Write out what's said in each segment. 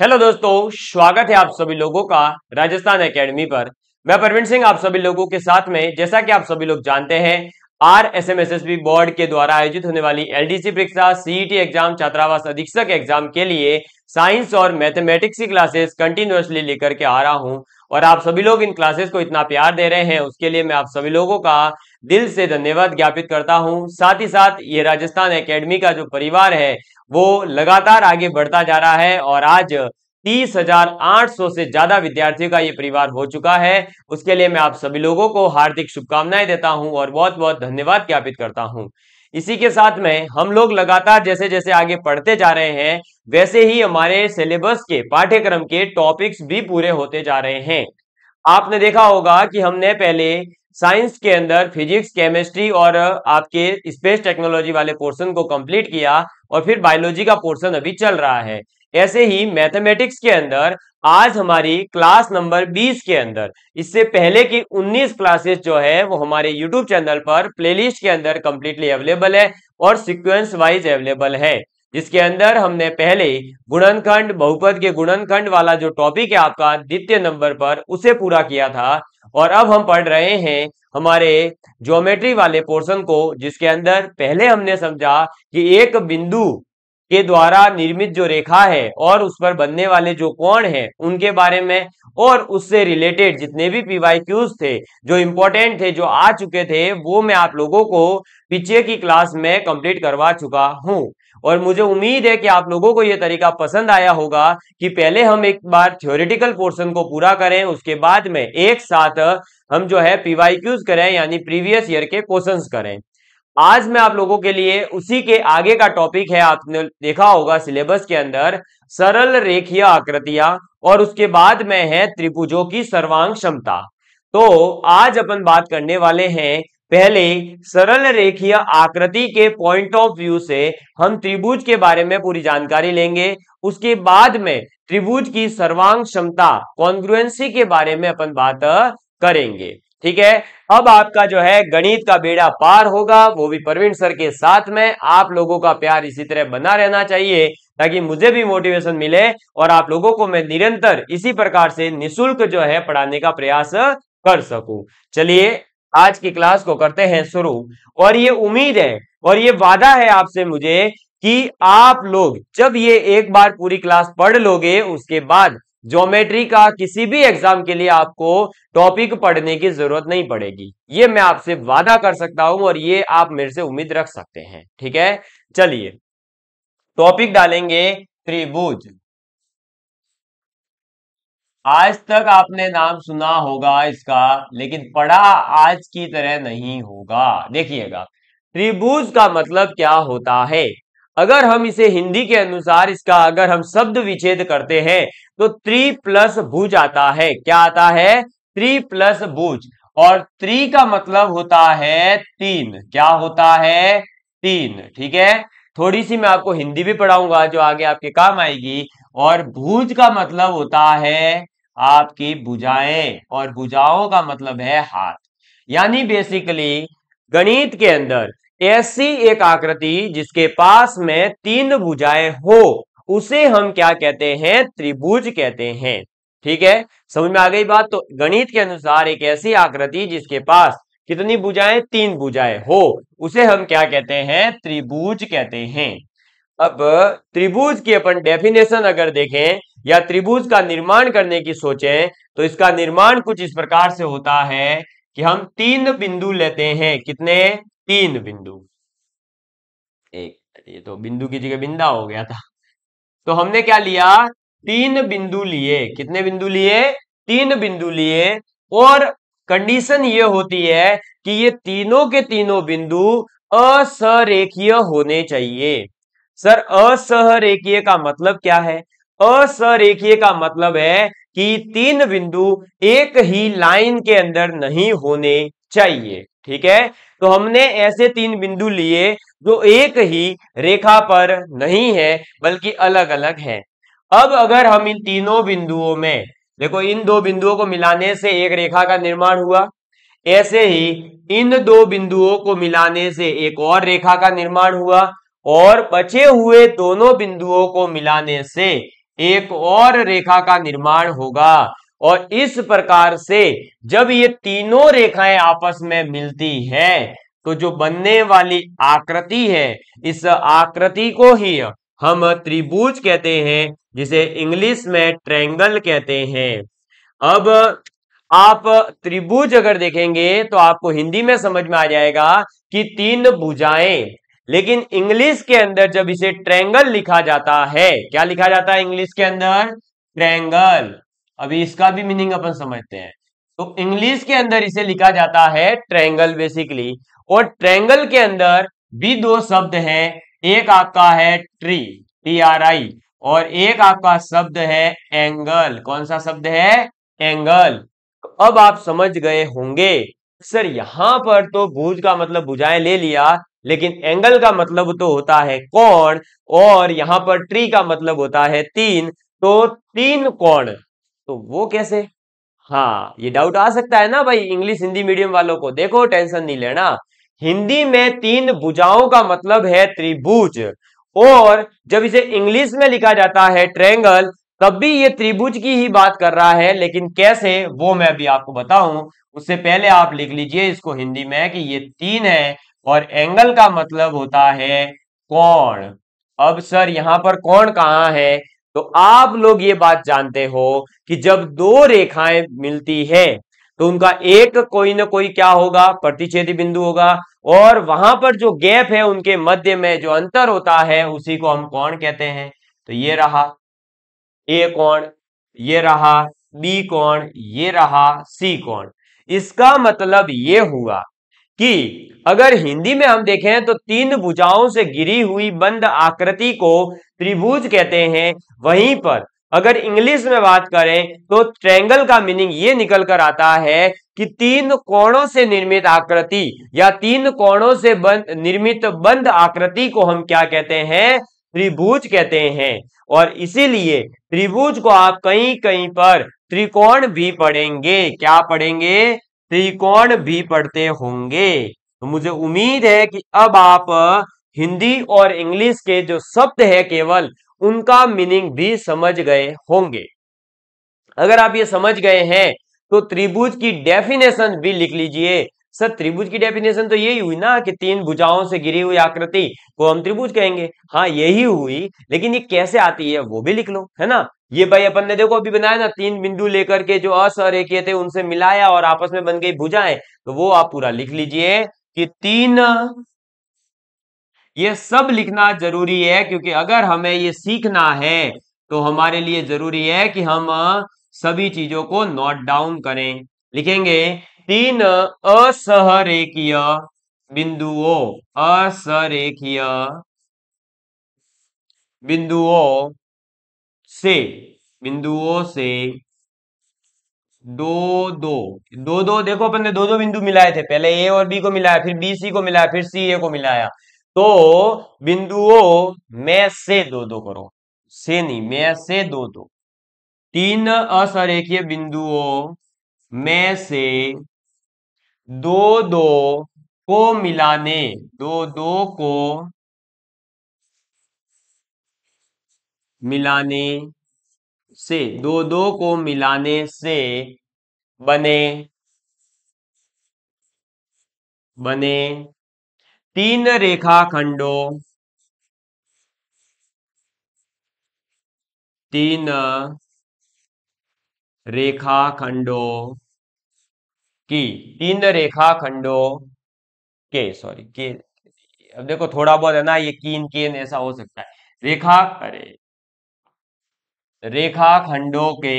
hello दोस्तों स्वागत है आप सभी लोगों का राजस्थान एकेडमी पर मैं प्रवीण सिंह आप सभी लोगों के साथ में जैसा कि आप सभी लोग जानते हैं R S M S S B board के द्वारा आयोजित होने वाली एलडीसी परीक्षा सीईटी एग्जाम e छात्रावास अधीक्षक एग्जाम के लिए साइंस और मैथमेटिक्स की क्लासेस कंटिन्यूसली लेकर के आ रहा हूं और आप सभी लोग इन क्लासेस को इतना प्यार दे रहे हैं उसके लिए मैं आप सभी लोगों का दिल से धन्यवाद ज्ञापित करता हूं साथ ही साथ ये राजस्थान एकेडमी का जो परिवार है वो लगातार आगे बढ़ता जा रहा है और आज तीस हजार आठ सौ से ज्यादा विद्यार्थियों का ये परिवार हो चुका है उसके लिए मैं आप सभी लोगों को हार्दिक शुभकामनाएं देता हूं और बहुत बहुत धन्यवाद ज्ञापित करता हूं इसी के साथ में हम लोग लगातार जैसे जैसे आगे पढ़ते जा रहे हैं वैसे ही हमारे सिलेबस के पाठ्यक्रम के टॉपिक्स भी पूरे होते जा रहे हैं आपने देखा होगा कि हमने पहले साइंस के अंदर फिजिक्स केमिस्ट्री और आपके स्पेस टेक्नोलॉजी वाले पोर्शन को कंप्लीट किया और फिर बायोलॉजी का पोर्शन अभी चल रहा है ऐसे ही मैथमेटिक्स के अंदर आज हमारी क्लास नंबर 20 के अंदर इससे पहले की 19 क्लासेस जो है वो हमारे यूट्यूब चैनल पर प्लेलिस्ट के अंदर कंप्लीटली अवेलेबल है और सिक्वेंस वाइज अवेलेबल है जिसके अंदर हमने पहले गुणनखंड बहुपद के गुणनखंड वाला जो टॉपिक है आपका द्वितीय नंबर पर उसे पूरा किया था और अब हम पढ़ रहे हैं हमारे ज्योमेट्री वाले पोर्शन को जिसके अंदर पहले हमने समझा कि एक बिंदु के द्वारा निर्मित जो रेखा है और उस पर बनने वाले जो कोण है उनके बारे में और उससे रिलेटेड जितने भी पीवाई क्यूज थे जो इम्पोर्टेंट थे जो आ चुके थे वो मैं आप लोगों को पीछे की क्लास में कंप्लीट करवा चुका हूँ और मुझे उम्मीद है कि आप लोगों को ये तरीका पसंद आया होगा कि पहले हम एक बार थ्योरेटिकल पोर्शन को पूरा करें उसके बाद में एक साथ हम जो है पीवाई क्यूज करें यानी प्रीवियस ईयर के क्वेश्चन करें आज मैं आप लोगों के लिए उसी के आगे का टॉपिक है आपने देखा होगा सिलेबस के अंदर सरल रेखीय आकृतियां और उसके बाद में है त्रिभुजों की सर्वांग क्षमता तो आज अपन बात करने वाले हैं पहले सरल रेखीय आकृति के पॉइंट ऑफ व्यू से हम त्रिभुज के बारे में पूरी जानकारी लेंगे उसके बाद में त्रिभुज की सर्वांग क्षमता कॉन्ग्रुएंसी के बारे में अपन बात करेंगे ठीक है अब आपका जो है गणित का बेड़ा पार होगा वो भी प्रवीण सर के साथ में आप लोगों का प्यार इसी तरह बना रहना चाहिए ताकि मुझे भी मोटिवेशन मिले और आप लोगों को मैं निरंतर इसी प्रकार से निशुल्क जो है पढ़ाने का प्रयास कर सकूं चलिए आज की क्लास को करते हैं शुरू और ये उम्मीद है और ये वादा है आपसे मुझे कि आप लोग जब ये एक बार पूरी क्लास पढ़ लोगे उसके बाद ज्योमेट्री का किसी भी एग्जाम के लिए आपको टॉपिक पढ़ने की जरूरत नहीं पड़ेगी ये मैं आपसे वादा कर सकता हूं और ये आप मेरे से उम्मीद रख सकते हैं ठीक है चलिए टॉपिक डालेंगे त्रिभुज आज तक आपने नाम सुना होगा इसका लेकिन पढ़ा आज की तरह नहीं होगा देखिएगा त्रिभुज का मतलब क्या होता है अगर हम इसे हिंदी के अनुसार इसका अगर हम शब्द विच्छेद करते हैं तो त्री प्लस भुज आता है क्या आता है त्री प्लस भुज और त्री का मतलब होता है तीन क्या होता है तीन ठीक है थोड़ी सी मैं आपको हिंदी भी पढ़ाऊंगा जो आगे आपके काम आएगी और भुज का मतलब होता है आपकी भुजाएं और भुजाओं का मतलब है हाथ यानी बेसिकली गणित के अंदर ऐसी एक आकृति जिसके पास में तीन भुजाएं हो उसे हम क्या कहते हैं त्रिभुज कहते हैं ठीक है समझ में आ गई बात तो गणित के अनुसार एक ऐसी आकृति जिसके पास कितनी भुजाएं तीन भुजाएं हो उसे हम क्या कहते हैं त्रिभुज कहते हैं अब त्रिभुज की अपन डेफिनेशन अगर देखें या त्रिभुज का निर्माण करने की सोचें तो इसका निर्माण कुछ इस प्रकार से होता है कि हम तीन बिंदु लेते हैं कितने तीन बिंदु एक ये तो बिंदु की जगह बिंदा हो गया था तो हमने क्या लिया तीन बिंदु लिए कितने बिंदु लिए तीन बिंदु लिए और कंडीशन ये होती है कि ये तीनों के तीनों बिंदु असरेखीय होने चाहिए सर असहरेखीय का मतलब क्या है असरेखीय का मतलब है कि तीन बिंदु एक ही लाइन के अंदर नहीं होने चाहिए ठीक है तो हमने ऐसे तीन बिंदु लिए जो एक ही रेखा पर नहीं है बल्कि अलग अलग है अब अगर हम इन तीनों बिंदुओं में देखो इन दो बिंदुओं को मिलाने से एक रेखा का निर्माण हुआ ऐसे ही इन दो बिंदुओं को मिलाने से एक और रेखा का निर्माण हुआ और बचे हुए दोनों बिंदुओं को मिलाने से एक और रेखा का निर्माण होगा और इस प्रकार से जब ये तीनों रेखाएं आपस में मिलती हैं तो जो बनने वाली आकृति है इस आकृति को ही हम त्रिभुज कहते हैं जिसे इंग्लिश में ट्रेंगल कहते हैं अब आप त्रिभुज अगर देखेंगे तो आपको हिंदी में समझ में आ जाएगा कि तीन भुजाएं लेकिन इंग्लिश के अंदर जब इसे ट्रेंगल लिखा जाता है क्या लिखा जाता है इंग्लिश के अंदर ट्रेंगल अभी इसका भी मीनिंग अपन समझते हैं तो इंग्लिश के अंदर इसे लिखा जाता है ट्रैंगल बेसिकली और ट्रैंगल के अंदर भी दो शब्द हैं एक आपका है ट्री टी आर आई और एक आपका शब्द है एंगल कौन सा शब्द है एंगल अब आप समझ गए होंगे सर यहां पर तो भूज का मतलब भुजाएं ले लिया लेकिन एंगल का मतलब तो होता है कोण और यहां पर ट्री का मतलब होता है तीन तो तीन कोण तो वो कैसे हाँ ये डाउट आ सकता है ना भाई इंग्लिश हिंदी मीडियम वालों को देखो टेंशन नहीं लेना हिंदी में तीन भुजाओं का मतलब है त्रिभुज और जब इसे इंग्लिश में लिखा जाता है ट्रेंगल तब भी ये त्रिभुज की ही बात कर रहा है लेकिन कैसे वो मैं अभी आपको बताऊं उससे पहले आप लिख लीजिए इसको हिंदी में कि ये तीन है और एंगल का मतलब होता है कौन अब सर यहां पर कौन कहाँ है तो आप लोग ये बात जानते हो कि जब दो रेखाएं मिलती है तो उनका एक कोई ना कोई क्या होगा प्रतिच्छेद बिंदु होगा और वहां पर जो गैप है उनके मध्य में जो अंतर होता है उसी को हम कौन कहते हैं तो ये रहा ए कौन ये रहा बी कौन ये रहा सी कौन इसका मतलब ये हुआ कि अगर हिंदी में हम देखें तो तीन भुजाओं से गिरी हुई बंद आकृति को त्रिभुज कहते हैं वहीं पर अगर इंग्लिश में बात करें तो ट्रेंगल का मीनिंग ये निकल कर आता है कि तीन कोणों से निर्मित आकृति या तीन कोणों से बन, निर्मित बंद आकृति को हम क्या कहते हैं त्रिभुज कहते हैं और इसीलिए त्रिभुज को आप कहीं कहीं पर त्रिकोण भी पढ़ेंगे क्या पढ़ेंगे त्रिकोण भी पढ़ते होंगे तो मुझे उम्मीद है कि अब आप हिंदी और इंग्लिश के जो शब्द है केवल उनका मीनिंग भी समझ गए होंगे अगर आप ये समझ गए हैं तो त्रिभुज की डेफिनेशन भी लिख लीजिए सर त्रिभुज की डेफिनेशन तो यही हुई ना कि तीन भुजाओं से गिरी हुई आकृति को हम त्रिभुज कहेंगे हाँ यही हुई लेकिन ये कैसे आती है वो भी लिख लो है ना ये भाई अपन ने देखो अभी बनाया ना तीन बिंदु लेकर के जो एक थे उनसे मिलाया और आपस में बन गई भुजाएं तो वो आप पूरा लिख लीजिए कि तीन ये सब लिखना जरूरी है क्योंकि अगर हमें ये सीखना है तो हमारे लिए जरूरी है कि हम सभी चीजों को नोट डाउन करें लिखेंगे तीन असहरेखीय बिंदुओं असरेखीय बिंदुओं से बिंदुओं से दो दो दो दो देखो अपन ने दो दो बिंदु मिलाए थे पहले ए और बी को मिलाया फिर बी सी को मिलाया फिर सी ए को मिलाया तो बिंदुओं में से दो दो करो से नहीं मैं से दो दो तीन असरेखीय बिंदुओं में से दो दो को मिलाने दो दो को मिलाने से दो दो को मिलाने से बने बने तीन रेखा खंडों तीन रेखा खंडों की तीन रेखा खंडों के सॉरी के अब देखो थोड़ा बहुत है ना ये कीन केन ऐसा हो सकता है रेखा अरे रेखाखंडों के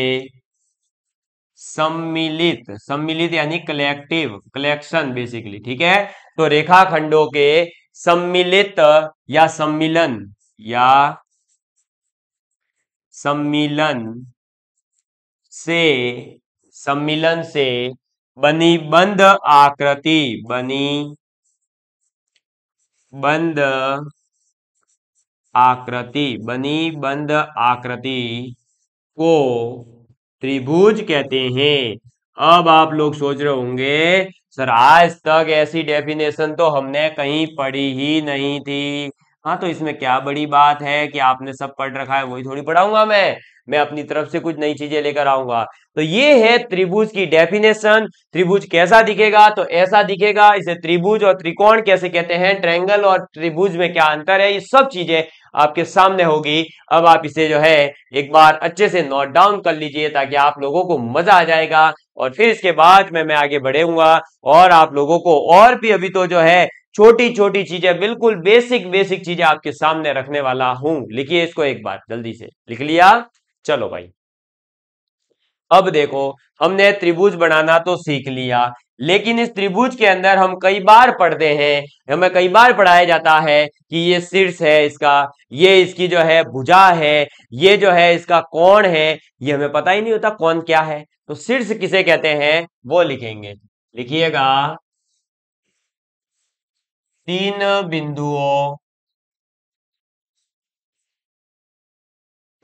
सम्मिलित सम्मिलित यानी कलेक्टिव कलेक्शन बेसिकली ठीक है तो रेखाखंडों के सम्मिलित या सम्मिलन या सम्मिलन से सम्मिलन से बनी बंद आकृति बनी बंद आकृति बनी बंद आकृति को त्रिभुज कहते हैं अब आप लोग सोच रहे होंगे सर आज तक ऐसी डेफिनेशन तो हमने कहीं पढ़ी ही नहीं थी हाँ तो इसमें क्या बड़ी बात है कि आपने सब पढ़ रखा है वही थोड़ी पढ़ाऊंगा मैं मैं अपनी तरफ से कुछ नई चीजें लेकर आऊंगा तो ये है त्रिभुज की डेफिनेशन त्रिभुज कैसा दिखेगा तो ऐसा दिखेगा इसे त्रिभुज और त्रिकोण कैसे कहते हैं ट्रायंगल और त्रिभुज में क्या अंतर है ये सब चीजें आपके सामने होगी अब आप इसे जो है एक बार अच्छे से नोट डाउन कर लीजिए ताकि आप लोगों को मजा आ जाएगा और फिर इसके बाद में मैं आगे बढ़ेगा और आप लोगों को और भी अभी तो जो है छोटी छोटी चीजें बिल्कुल बेसिक बेसिक चीजें आपके सामने रखने वाला हूं लिखिए इसको एक बार जल्दी से लिख लिया चलो भाई अब देखो हमने त्रिभुज बनाना तो सीख लिया लेकिन इस त्रिभुज के अंदर हम कई बार पढ़ते हैं हमें कई बार पढ़ाया जाता है कि ये शीर्ष है इसका ये इसकी जो है भुजा है ये जो है इसका कौन है ये हमें पता ही नहीं होता कौन क्या है तो शीर्ष किसे कहते हैं वो लिखेंगे लिखिएगा तीन बिंदुओं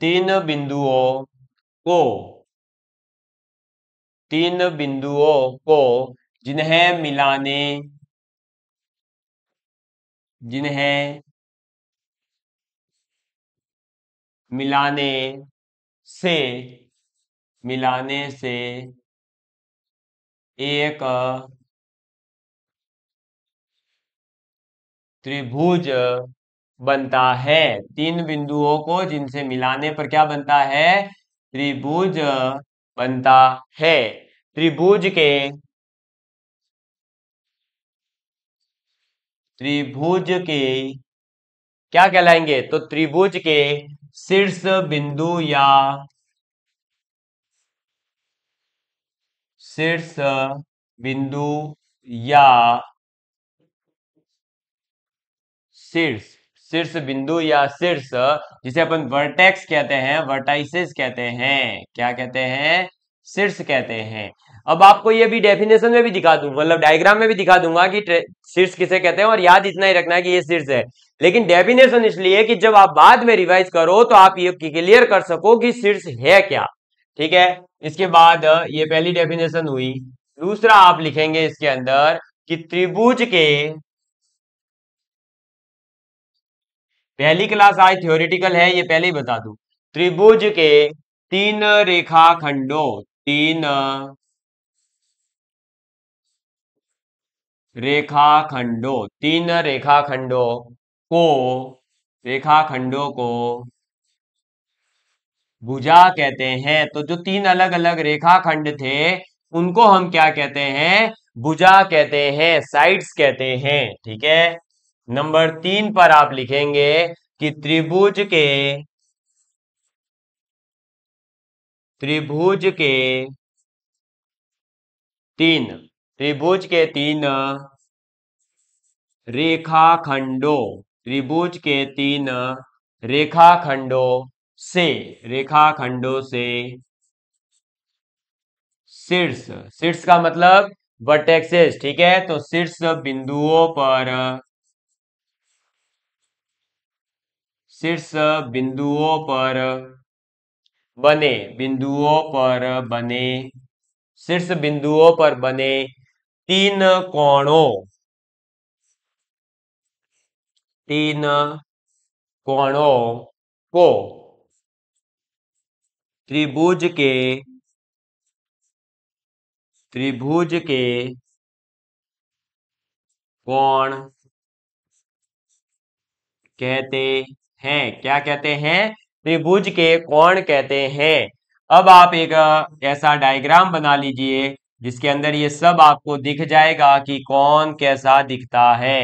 तीन बिंदुओं को तीन बिंदुओं को जिन्हें मिलाने जिन्हें मिलाने से मिलाने से एक त्रिभुज बनता है तीन बिंदुओं को जिनसे मिलाने पर क्या बनता है त्रिभुज बनता है त्रिभुज के त्रिभुज के क्या कहलाएंगे तो त्रिभुज के शीर्ष बिंदु या शीर्ष बिंदु या शीर्ष शीर्ष बिंदु या शीर्ष जिसे अपन वर्टेक्स कहते हैं वर्टाइसिस कहते हैं क्या कहते हैं शीर्ष कहते हैं अब आपको ये भी डेफिनेशन में भी दिखा दूंगा मतलब डायग्राम में भी दिखा दूंगा कि शीर्ष किसे कहते हैं और याद इतना ही रखना है कि ये शीर्ष है लेकिन डेफिनेशन इसलिए कि जब आप बाद में रिवाइज करो तो आप ये क्लियर कर सको कि शीर्ष है क्या ठीक है इसके बाद ये पहली डेफिनेशन हुई दूसरा आप लिखेंगे इसके अंदर कि त्रिभुज के पहली क्लास आज थ्योरिटिकल है ये पहले ही बता दू त्रिभुज के तीन रेखा खंडो तीन रेखा खंडो तीन रेखा खंडो को रेखा खंडो को भुजा कहते हैं तो जो तीन अलग अलग रेखा खंड थे उनको हम क्या कहते हैं भुजा कहते हैं साइड्स कहते हैं ठीक है नंबर तीन पर आप लिखेंगे कि त्रिभुज के त्रिभुज के तीन त्रिभुज के तीन रेखाखंडों त्रिभुज के तीन रेखाखंडों से रेखाखंडों से शीर्ष शीर्ष का मतलब वर्टेक्सेस ठीक है तो शीर्ष बिंदुओं पर शीर्ष बिंदुओं पर बने बिंदुओं पर बने शीर्ष बिंदुओं पर बने तीन कोणों तीन कोणों को त्रिभुज के त्रिभुज के कोण कहते हैं क्या कहते हैं त्रिभुज के कोण कहते हैं अब आप एक ऐसा डायग्राम बना लीजिए जिसके अंदर ये सब आपको दिख जाएगा कि कौन कैसा दिखता है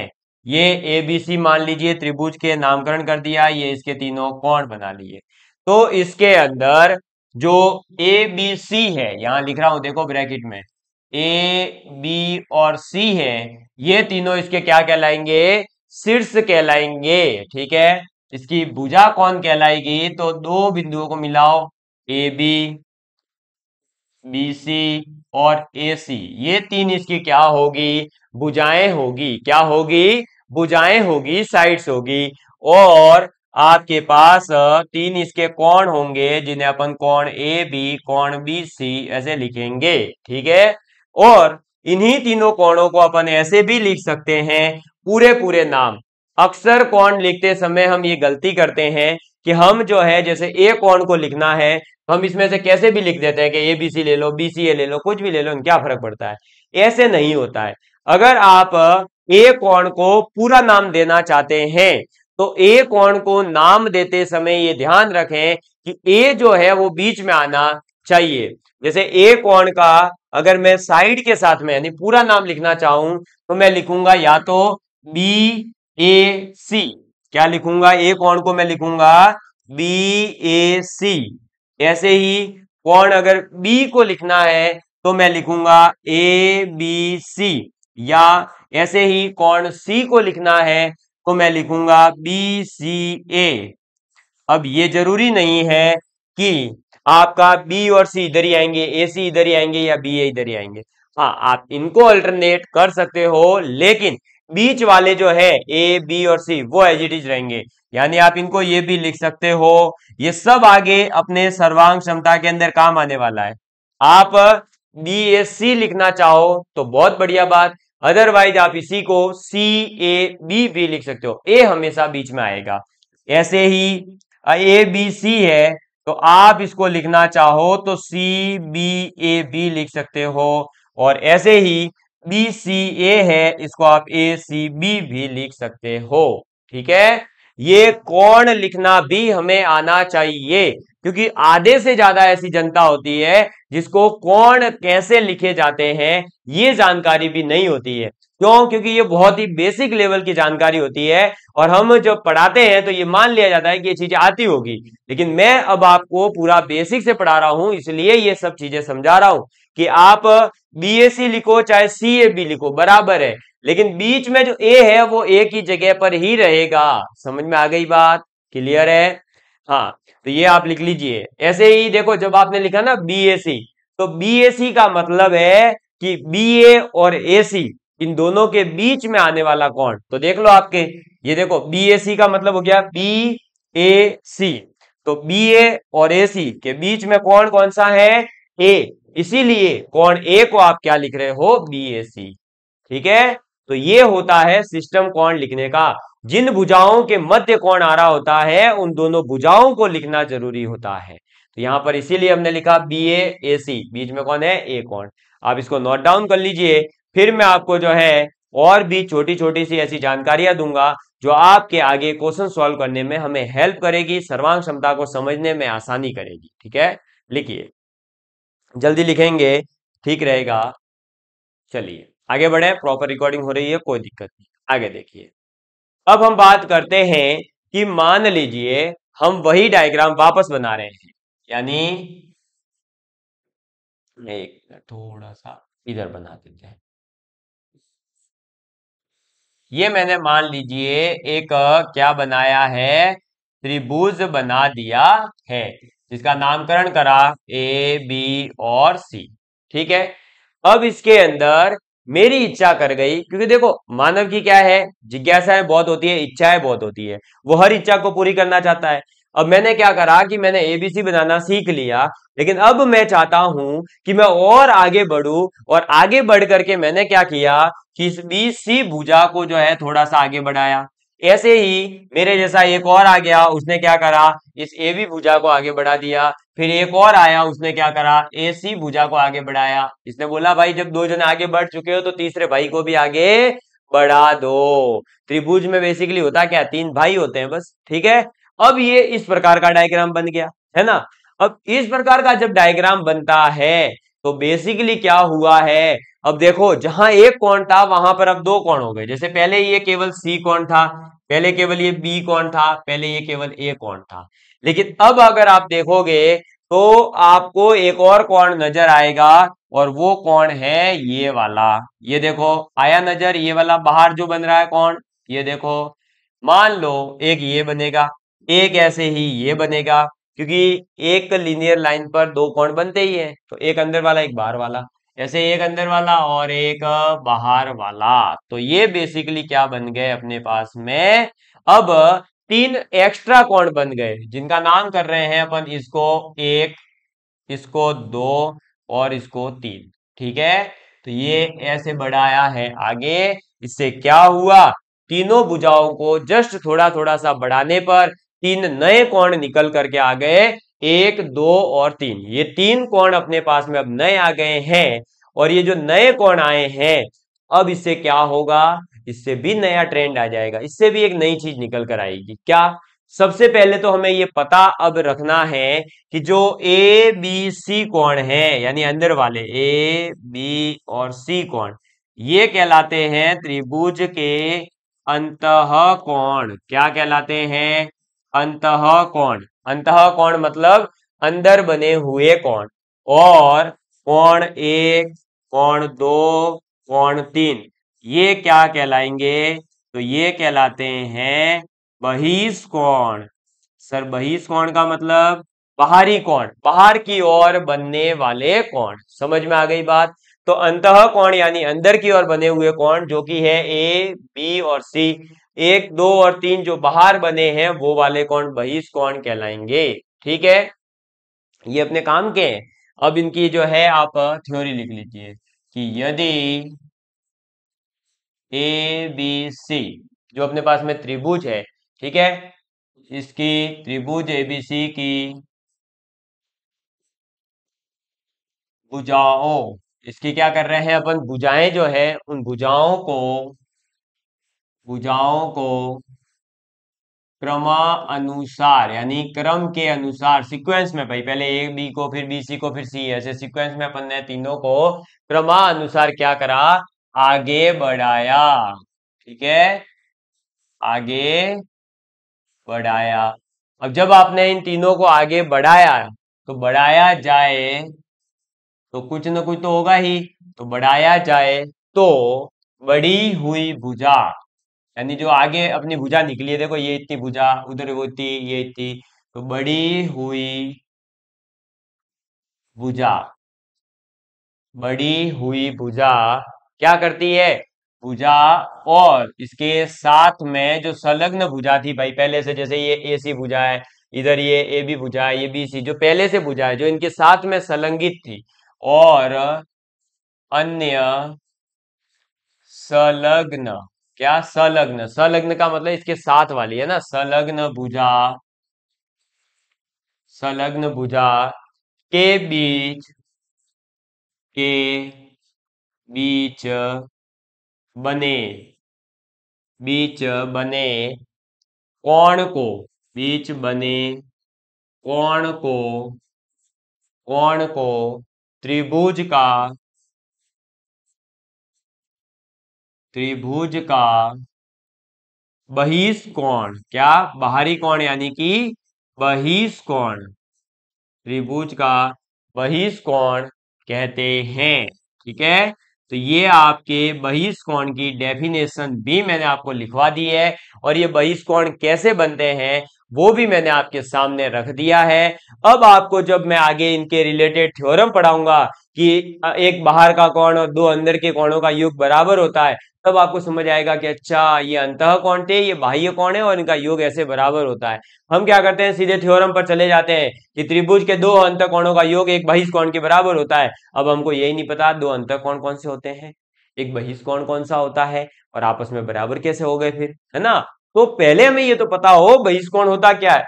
ये ए बी सी मान लीजिए त्रिभुज के नामकरण कर दिया ये इसके तीनों कोण बना लिए तो इसके अंदर जो ए बी सी है यहां लिख रहा हूं देखो ब्रैकेट में ए बी और सी है ये तीनों इसके क्या कहलाएंगे शीर्ष कहलाएंगे ठीक है इसकी भुजा कौन कहलाएगी तो दो बिंदुओं को मिलाओ ए बी बी सी और ए सी ये तीन इसकी क्या होगी भुजाएं होगी क्या होगी भुजाएं होगी साइड्स होगी और आपके पास तीन इसके कोण होंगे जिन्हें अपन कोण ए बी कोण बी सी ऐसे लिखेंगे ठीक है और इन्हीं तीनों कोणों को अपन ऐसे भी लिख सकते हैं पूरे पूरे नाम अक्सर कौन लिखते समय हम ये गलती करते हैं कि हम जो है जैसे ए कौन को लिखना है हम इसमें से कैसे भी लिख देते हैं कि ए बी सी ले लो बी सी ए ले लो कुछ भी ले लो क्या फर्क पड़ता है ऐसे नहीं होता है अगर आप ए कौन को पूरा नाम देना चाहते हैं तो ए कौन को नाम देते समय ये ध्यान रखें कि ए जो है वो बीच में आना चाहिए जैसे ए कौन का अगर मैं साइड के साथ में यानी पूरा नाम लिखना चाहूं तो मैं लिखूंगा या तो बी ए सी क्या लिखूंगा ए कौन को मैं लिखूंगा बी ए सी ऐसे ही कौन अगर बी को लिखना है तो मैं लिखूंगा ए बी सी या ऐसे ही कौन सी को लिखना है तो मैं लिखूंगा बी सी ए अब ये जरूरी नहीं है कि आपका बी और सी इधर ही आएंगे ए सी इधर ही आएंगे या बी ए इधर ही आएंगे हाँ आप इनको अल्टरनेट कर सकते हो लेकिन बीच वाले जो है ए बी और सी वो एज इट इज रहेंगे यानी आप इनको ये भी लिख सकते हो ये सब आगे अपने सर्वांग क्षमता के अंदर काम आने वाला है आप बी ए सी लिखना चाहो तो बहुत बढ़िया बात अदरवाइज आप इसी को सी ए बी भी लिख सकते हो ए हमेशा बीच में आएगा ऐसे ही ए बी सी है तो आप इसको लिखना चाहो तो सी बी ए बी लिख सकते हो और ऐसे ही बी सी ए है इसको आप ए सी बी भी लिख सकते हो ठीक है ये कौन लिखना भी हमें आना चाहिए क्योंकि आधे से ज्यादा ऐसी जनता होती है जिसको कौन कैसे लिखे जाते हैं ये जानकारी भी नहीं होती है क्यों क्योंकि ये बहुत ही बेसिक लेवल की जानकारी होती है और हम जब पढ़ाते हैं तो ये मान लिया जाता है कि ये चीजें आती होगी लेकिन मैं अब आपको पूरा बेसिक से पढ़ा रहा हूं इसलिए ये सब चीजें समझा रहा हूं कि आप बीएसी लिखो चाहे बी लिखो बराबर है लेकिन बीच में जो ए है वो ए की जगह पर ही रहेगा समझ में आ गई बात क्लियर है हाँ तो ये आप लिख लीजिए ऐसे ही देखो जब आपने लिखा ना सी तो सी का मतलब है कि ए और सी इन दोनों के बीच में आने वाला कौन तो देख लो आपके ये देखो सी का मतलब हो गया बी ए सी तो बी ए और ए सी के बीच में कौन कौन सा है ए इसीलिए कौन ए को आप क्या लिख रहे हो बी ए सी ठीक है तो ये होता है सिस्टम कौन लिखने का जिन भुजाओं के मध्य कौन आ रहा होता है उन दोनों भुजाओं को लिखना जरूरी होता है तो यहां पर इसीलिए हमने लिखा बी ए ए सी बीच में कौन है ए कौन आप इसको नोट डाउन कर लीजिए फिर मैं आपको जो है और भी छोटी छोटी सी ऐसी जानकारियां दूंगा जो आपके आगे क्वेश्चन सॉल्व करने में हमें हेल्प करेगी सर्वांग क्षमता को समझने में आसानी करेगी ठीक है लिखिए जल्दी लिखेंगे ठीक रहेगा चलिए आगे बढ़े प्रॉपर रिकॉर्डिंग हो रही है कोई दिक्कत नहीं आगे देखिए अब हम बात करते हैं कि मान लीजिए हम वही डायग्राम वापस बना रहे हैं यानी एक थोड़ा सा इधर बना देते हैं ये मैंने मान लीजिए एक क्या बनाया है त्रिभुज बना दिया है जिसका नामकरण करा ए बी और सी ठीक है अब इसके अंदर मेरी इच्छा कर गई क्योंकि देखो मानव की क्या है जिज्ञासाएं बहुत होती है इच्छाएं बहुत होती है वो हर इच्छा को पूरी करना चाहता है अब मैंने क्या करा कि मैंने एबीसी बनाना सीख लिया लेकिन अब मैं चाहता हूं कि मैं और आगे बढ़ू और आगे बढ़ करके मैंने क्या किया कि इस बी सी भूजा को जो है थोड़ा सा आगे बढ़ाया ऐसे ही मेरे जैसा एक और आ गया उसने क्या करा इस ए बी भुजा को आगे बढ़ा दिया फिर एक और आया उसने क्या करा ए सी भुजा को आगे बढ़ाया इसने बोला भाई जब दो जन आगे बढ़ चुके हो तो तीसरे भाई को भी आगे बढ़ा दो त्रिभुज में बेसिकली होता क्या तीन भाई होते हैं बस ठीक है अब ये इस प्रकार का डायग्राम बन गया है ना अब इस प्रकार का जब डायग्राम बनता है तो बेसिकली क्या हुआ है अब देखो जहां एक कौन था वहां पर अब दो कौन हो गए जैसे पहले ये केवल सी कौन था पहले केवल ये बी कौन था पहले ये केवल ए कौन था लेकिन अब अगर आप देखोगे तो आपको एक और कौन नजर आएगा और वो कौन है ये वाला ये देखो आया नजर ये वाला बाहर जो बन रहा है कौन ये देखो मान लो एक ये बनेगा एक ऐसे ही ये बनेगा क्योंकि एक लीनियर लाइन पर दो कौन बनते ही है तो एक अंदर वाला एक बाहर वाला जैसे एक अंदर वाला और एक बाहर वाला तो ये बेसिकली क्या बन गए अपने पास में अब तीन एक्स्ट्रा कोण बन गए जिनका नाम कर रहे हैं अपन इसको एक इसको दो और इसको तीन ठीक है तो ये ऐसे बढ़ाया है आगे इससे क्या हुआ तीनों भुजाओं को जस्ट थोड़ा थोड़ा सा बढ़ाने पर तीन नए कोण निकल करके आ गए एक दो और तीन ये तीन कोण अपने पास में अब नए आ गए हैं और ये जो नए कोण आए हैं अब इससे क्या होगा इससे भी नया ट्रेंड आ जाएगा इससे भी एक नई चीज निकल कर आएगी क्या सबसे पहले तो हमें ये पता अब रखना है कि जो ए बी सी कोण है यानी अंदर वाले ए बी और सी कोण ये कहलाते हैं त्रिभुज के अंत कोण क्या कहलाते हैं अंत कोण अंत कोण मतलब अंदर बने हुए कोण और कोण एक कोण दो कोण तीन ये क्या कहलाएंगे तो ये कहलाते हैं बहिष्कोण सर बहिष्कोण का मतलब बाहरी कोण बाहर की ओर बनने वाले कोण समझ में आ गई बात तो अंत कोण यानी अंदर की ओर बने हुए कोण जो कि है ए बी और सी एक दो और तीन जो बाहर बने हैं वो वाले कौन बहिष कौन कहलाएंगे ठीक है ये अपने काम के हैं अब इनकी जो है आप थ्योरी लिख लीजिए कि यदि ए बी सी जो अपने पास में त्रिभुज है ठीक है इसकी त्रिभुज एबीसी की भुजाओं इसकी क्या कर रहे हैं अपन भुजाएं जो है उन भुजाओं को पूजाओं को क्रमा अनुसार यानी क्रम के अनुसार सीक्वेंस में भाई पहले ए बी को फिर बी सी को फिर सी ऐसे सीक्वेंस में अपन ने तीनों को क्रमा अनुसार क्या करा आगे बढ़ाया ठीक है आगे बढ़ाया अब जब आपने इन तीनों को आगे बढ़ाया तो बढ़ाया जाए तो कुछ ना कुछ तो होगा ही तो बढ़ाया जाए तो बड़ी हुई भुजा यानी जो आगे अपनी भुजा निकली है देखो ये इतनी भुजा उधर वो इतनी ये इतनी तो बड़ी हुई भुजा बड़ी हुई भुजा क्या करती है भुजा और इसके साथ में जो संलग्न भुजा थी भाई पहले से जैसे ये ए सी भुजा है इधर ये ए बी भुजा है ये बी सी जो पहले से भुजा है जो इनके साथ में संलंगित थी और अन्य संलग्न क्या सलग्न सलग्न का मतलब इसके साथ वाली है ना सलग्न भुजा सलग्न भुजा के बीच के बीच बने बीच बने कौन को बीच बने कौन को कौन को त्रिभुज का त्रिभुज का बहिष कोण क्या बाहरी कोण यानी कि बहिष कोण त्रिभुज का बहिष कोण कहते हैं ठीक है तो ये आपके बहिष कोण की डेफिनेशन भी मैंने आपको लिखवा दी है और ये बहिष कोण कैसे बनते हैं वो भी मैंने आपके सामने रख दिया है अब आपको जब मैं आगे इनके रिलेटेड थ्योरम पढ़ाऊंगा कि एक बाहर का कोण और दो अंदर के कोणों का युग बराबर होता है तब आपको समझ आएगा कि अच्छा ये अंत कौन थे ये बाह्य कौन है और इनका योग ऐसे बराबर होता है हम क्या करते हैं सीधे थ्योरम पर चले जाते हैं कि त्रिभुज के दो अंत कोणों का योग एक बहिष कोण के बराबर होता है अब हमको यही नहीं पता दो अंत कोण कौन से होते हैं एक बहिष कोण कौन सा होता है और आपस में बराबर कैसे हो गए फिर है ना तो पहले हमें ये तो पता हो बहिष कोण होता क्या है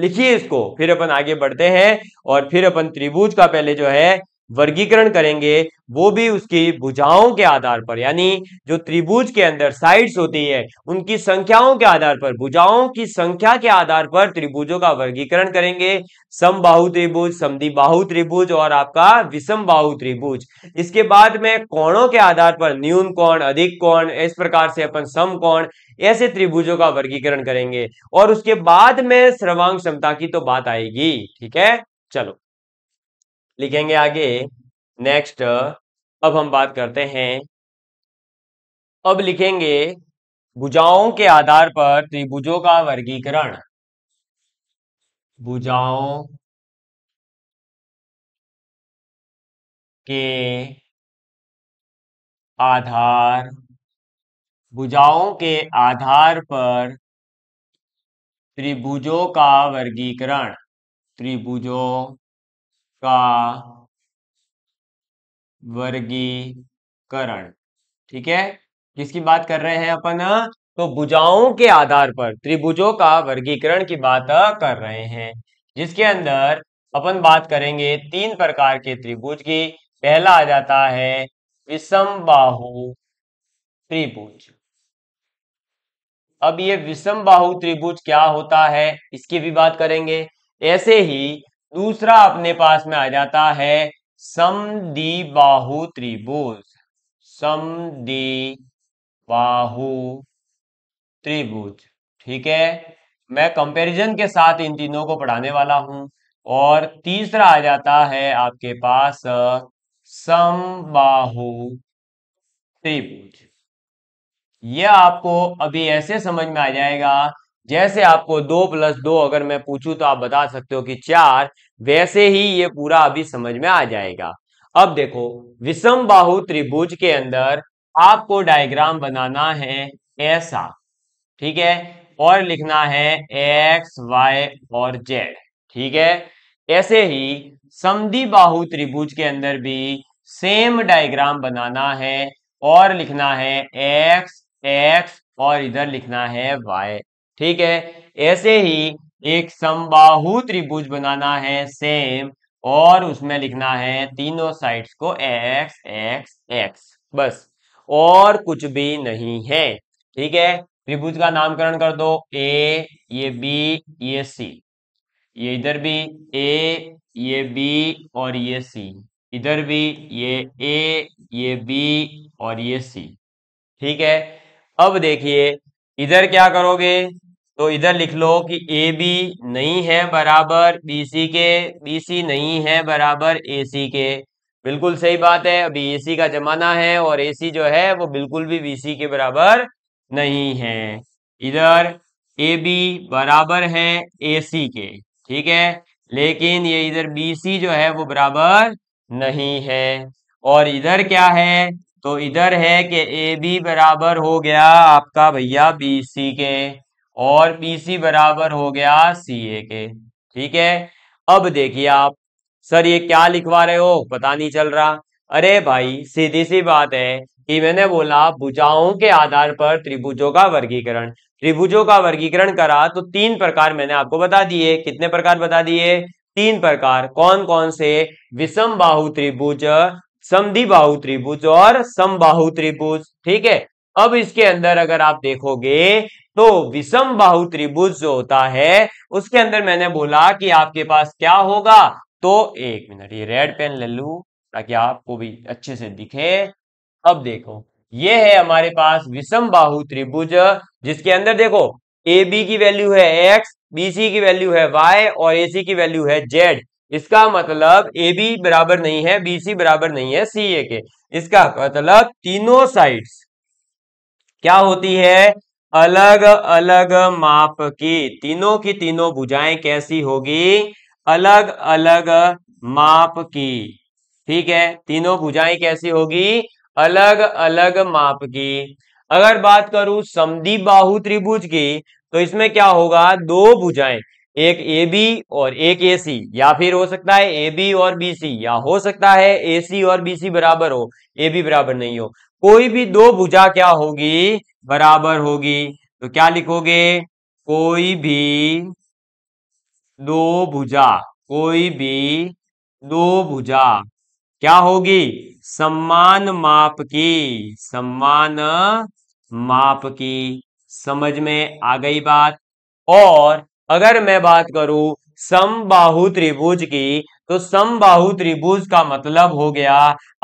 लिखिए इसको फिर अपन आगे बढ़ते हैं और फिर अपन त्रिभुज का पहले जो है वर्गीकरण करेंगे वो भी उसकी भुजाओं के आधार पर यानी जो त्रिभुज के अंदर साइड्स होती है उनकी संख्याओं के आधार पर भुजाओं की संख्या के आधार पर त्रिभुजों का वर्गीकरण करेंगे समबाहु त्रिभुज समदिबाहु त्रिभुज और आपका विषम बाहु त्रिभुज इसके बाद में कोणों के आधार पर न्यून कोण अधिक कोण इस प्रकार से अपन सम कोण ऐसे त्रिभुजों का वर्गीकरण करेंगे और उसके बाद में सर्वांग क्षमता की तो बात आएगी ठीक है चलो लिखेंगे आगे नेक्स्ट अब हम बात करते हैं अब लिखेंगे भुजाओं के आधार पर त्रिभुजों का वर्गीकरण भुजाओं के आधार भुजाओं के आधार पर त्रिभुजों का वर्गीकरण त्रिभुजों का वर्गीकरण ठीक है किसकी बात कर रहे हैं अपन तो भुजाओं के आधार पर त्रिभुजों का वर्गीकरण की बात कर रहे हैं जिसके अंदर अपन बात करेंगे तीन प्रकार के त्रिभुज की पहला आ जाता है विषम बाहु त्रिभुज अब ये विषम बाहु त्रिभुज क्या होता है इसकी भी बात करेंगे ऐसे ही दूसरा अपने पास में आ जाता है सम बाहु त्रिभुज सम बाहु त्रिभुज ठीक है मैं कंपैरिजन के साथ इन तीनों को पढ़ाने वाला हूं और तीसरा आ जाता है आपके पास सम बाहु त्रिभुज यह आपको अभी ऐसे समझ में आ जाएगा जैसे आपको दो प्लस दो अगर मैं पूछूं तो आप बता सकते हो कि चार वैसे ही ये पूरा अभी समझ में आ जाएगा अब देखो विषम बाहु त्रिभुज के अंदर आपको डायग्राम बनाना है ऐसा ठीक है और लिखना है एक्स वाई और जेड ठीक है ऐसे ही समी बाहु त्रिभुज के अंदर भी सेम डायग्राम बनाना है और लिखना है एक्स एक्स और इधर लिखना है वाई ठीक है ऐसे ही एक समबाहु त्रिभुज बनाना है सेम और उसमें लिखना है तीनों साइड्स को एक्स एक्स एक्स बस और कुछ भी नहीं है ठीक है त्रिभुज का नामकरण कर दो ए ये बी ये सी ये इधर भी ए ये बी और ये सी इधर भी ये ए ये बी और ये सी ठीक है अब देखिए इधर क्या करोगे तो इधर लिख लो कि ए बी नहीं है बराबर बी सी के बी सी नहीं है बराबर ए सी के बिल्कुल सही बात है अभी ए सी का जमाना है और ए सी जो है वो बिल्कुल भी बी सी के बराबर नहीं है इधर ए बी बराबर है ए सी के ठीक है लेकिन ये इधर बी सी जो है वो बराबर नहीं है और इधर क्या है तो इधर है कि ए बी बराबर हो गया आपका भैया बी सी के और BC बराबर हो गया CA के ठीक है अब देखिए आप सर ये क्या लिखवा रहे हो पता नहीं चल रहा अरे भाई सीधी सी बात है कि मैंने बोला भुजाओं के आधार पर त्रिभुजों का वर्गीकरण त्रिभुजों का वर्गीकरण करा तो तीन प्रकार मैंने आपको बता दिए कितने प्रकार बता दिए तीन प्रकार कौन कौन से विषम बाहु त्रिभुज समधि बाहु त्रिभुज और समबाहु त्रिभुज ठीक है अब इसके अंदर अगर आप देखोगे तो विषम बाहु त्रिभुज जो होता है उसके अंदर मैंने बोला कि आपके पास क्या होगा तो एक मिनट ये रेड पेन ले लू ताकि आपको भी अच्छे से दिखे अब देखो ये है हमारे पास विषम बाहु त्रिभुज जिसके अंदर देखो ए बी की वैल्यू है एक्स बी सी की वैल्यू है वाई और ए सी की वैल्यू है जेड इसका मतलब ए बी बराबर नहीं है बी सी बराबर नहीं है सी ए के इसका मतलब तीनों साइड्स क्या होती है अलग अलग माप की तीनों की तीनों भुजाएं कैसी होगी अलग अलग माप की ठीक है तीनों भुजाएं कैसी होगी अलग अलग माप की अगर बात करूं समी बाहु त्रिभुज की तो इसमें क्या होगा दो भुजाएं एक ए बी और एक ए सी या फिर हो सकता है ए बी और बी सी या हो सकता है ए सी और बी सी बराबर हो ए बी बराबर नहीं हो कोई भी दो भुजा क्या होगी बराबर होगी तो क्या लिखोगे कोई भी दो भुजा कोई भी दो भुजा क्या होगी सम्मान माप की सम्मान माप की समझ में आ गई बात और अगर मैं बात करूं समबाहु त्रिभुज की तो समबाहु त्रिभुज का मतलब हो गया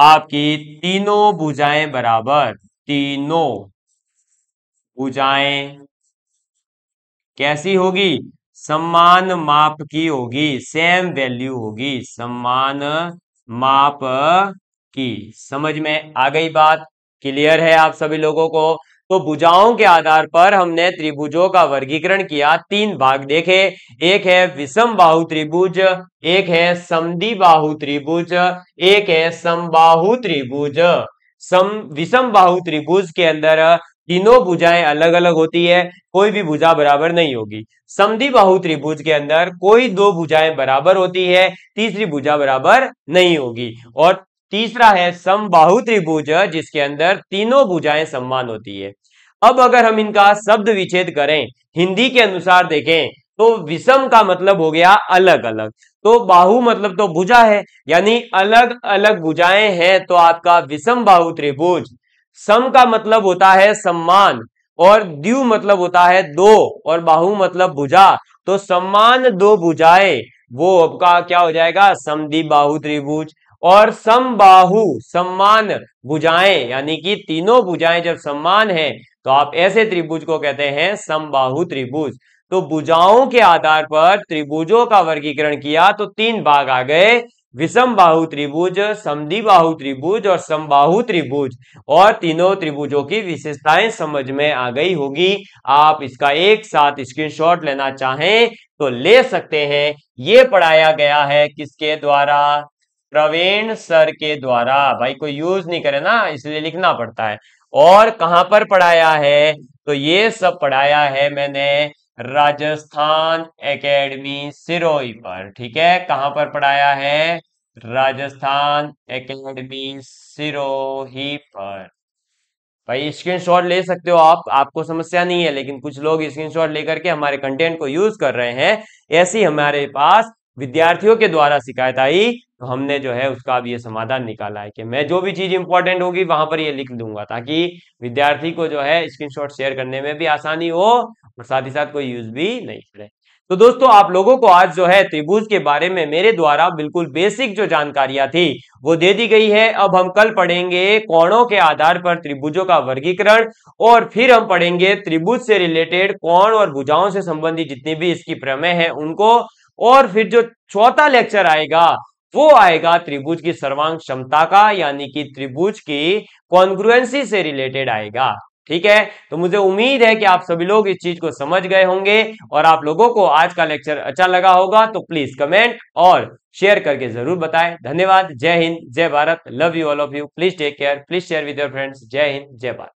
आपकी तीनों भुजाएं बराबर तीनों भुजाएं कैसी होगी समान माप की होगी सेम वैल्यू होगी समान माप की समझ में आ गई बात क्लियर है आप सभी लोगों को तो भुजाओं के आधार पर हमने त्रिभुजों का वर्गीकरण किया तीन भाग देखे एक है विषम बाहु त्रिभुज एक है समदी बाहु त्रिभुज एक है समबाहु त्रिभुज सम विषम बाहु त्रिभुज के अंदर तीनों भुजाएं अलग अलग होती है कोई भी भुजा बराबर नहीं होगी समधि बाहु त्रिभुज के अंदर कोई दो भुजाएं बराबर होती है तीसरी भुजा बराबर नहीं होगी और तीसरा है समबाहु त्रिभुज जिसके अंदर तीनों भुजाएं समान होती है अब अगर हम इनका शब्द विच्छेद करें हिंदी के अनुसार देखें तो विषम का मतलब हो गया अलग अलग तो बाहु मतलब तो भुजा है यानी अलग अलग भुजाएं हैं तो आपका विषम बाहु त्रिभुज सम का मतलब होता है सम्मान और द्यु मतलब होता है दो और बाहु मतलब भुजा तो सम्मान दो भुजाएं वो आपका क्या हो जाएगा समी बाहु त्रिभुज और समबाहु सम्मान भुजाएं यानी कि तीनों भुजाएं जब सम्मान है तो आप ऐसे त्रिभुज को कहते हैं समबाहु त्रिभुज तो भुजाओं के आधार पर त्रिभुजों का वर्गीकरण किया तो तीन भाग आ गए विषम बाहु त्रिभुज समधि बाहु त्रिभुज और समबाहु त्रिभुज और तीनों त्रिभुजों की विशेषताएं समझ में आ गई होगी आप इसका एक साथ स्क्रीनशॉट लेना चाहें तो ले सकते हैं ये पढ़ाया गया है किसके द्वारा प्रवीण सर के द्वारा भाई कोई यूज नहीं करे ना इसलिए लिखना पड़ता है और कहां पर पढ़ाया है तो ये सब पढ़ाया है मैंने राजस्थान एकेडमी सिरोही पर ठीक है कहां पर पढ़ाया है राजस्थान एकेडमी सिरोही पर भाई स्क्रीनशॉट ले सकते हो आप आपको समस्या नहीं है लेकिन कुछ लोग स्क्रीनशॉट लेकर के हमारे कंटेंट को यूज कर रहे हैं ऐसी हमारे पास विद्यार्थियों के द्वारा शिकायत आई तो हमने जो है उसका अब ये समाधान निकाला है कि मैं जो भी चीज़ इंपॉर्टेंट होगी वहां पर ये लिख दूंगा ताकि विद्यार्थी को जो है स्क्रीनशॉट शेयर करने में भी आसानी हो और साथ ही साथ कोई यूज भी नहीं करे तो दोस्तों आप लोगों को आज जो है त्रिभुज के बारे में मेरे द्वारा बिल्कुल बेसिक जो जानकारियां थी वो दे दी गई है अब हम कल पढ़ेंगे कोणों के आधार पर त्रिभुजों का वर्गीकरण और फिर हम पढ़ेंगे त्रिभुज से रिलेटेड कोण और भुजाओं से संबंधित जितनी भी इसकी प्रमेय है उनको और फिर जो चौथा लेक्चर आएगा वो आएगा त्रिभुज की सर्वांग क्षमता का यानी कि त्रिभुज की कॉन्ग्रुएंसी से रिलेटेड आएगा ठीक है तो मुझे उम्मीद है कि आप सभी लोग इस चीज को समझ गए होंगे और आप लोगों को आज का लेक्चर अच्छा लगा होगा तो प्लीज कमेंट और शेयर करके जरूर बताएं धन्यवाद जय हिंद जय Bharat love you all of you please take care please share with your friends जय हिंद जय भारत